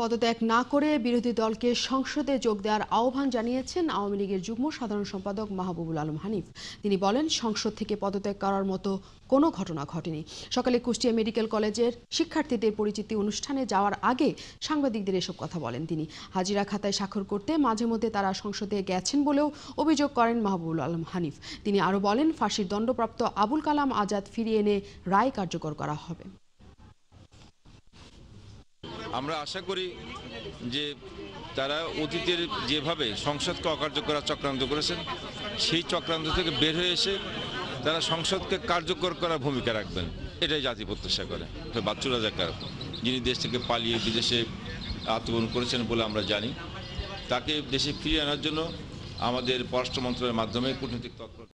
পদত্যাগ না করে বিরোধী দলকে সংসদে যোগ দেওয়ার আহ্বান জানিয়েছেন আওয়ামী লীগের যুগ্ম সাধারণ সম্পাদক মাহবুবুল আলম হানিফ তিনি বলেন সংসদ থেকে পদত্যাগ করার মতো কোনো ঘটনা ঘটেনি সকালে কুষ্টিয়া মেডিকেল কলেজের শিক্ষার্থীদের পরিচিতি অনুষ্ঠানে যাওয়ার আগে সাংবাদিকদের এসব কথা বলেন তিনি হাজিরা খাতায় স্বাক্ষর করতে মাঝে মধ্যে তারা সংসদে গেছেন বলেও অভিযোগ করেন মাহবুবুল আলম হানিফ তিনি আরও বলেন ফাঁসির দণ্ডপ্রাপ্ত আবুল কালাম আজাদ ফিরিয়ে এনে রায় কার্যকর করা হবে আমরা আশা করি যে তারা অতীতের যেভাবে সংসদকে অকার্য করার চক্রান্ত করেছেন সেই চক্রান্ত থেকে বের হয়ে এসে তারা সংসদকে কার্যকর করার ভূমিকা রাখবেন এটাই জাতি প্রত্যাশা করে বাচ্চু রাজাকার যিনি দেশ থেকে পালিয়ে বিদেশে আত্মগ্রহণ করেছেন বলে আমরা জানি তাকে দেশে ফিরিয়ে আনার জন্য আমাদের পররাষ্ট্র মন্ত্রণালয়ের মাধ্যমে কূটনৈতিক তৎপর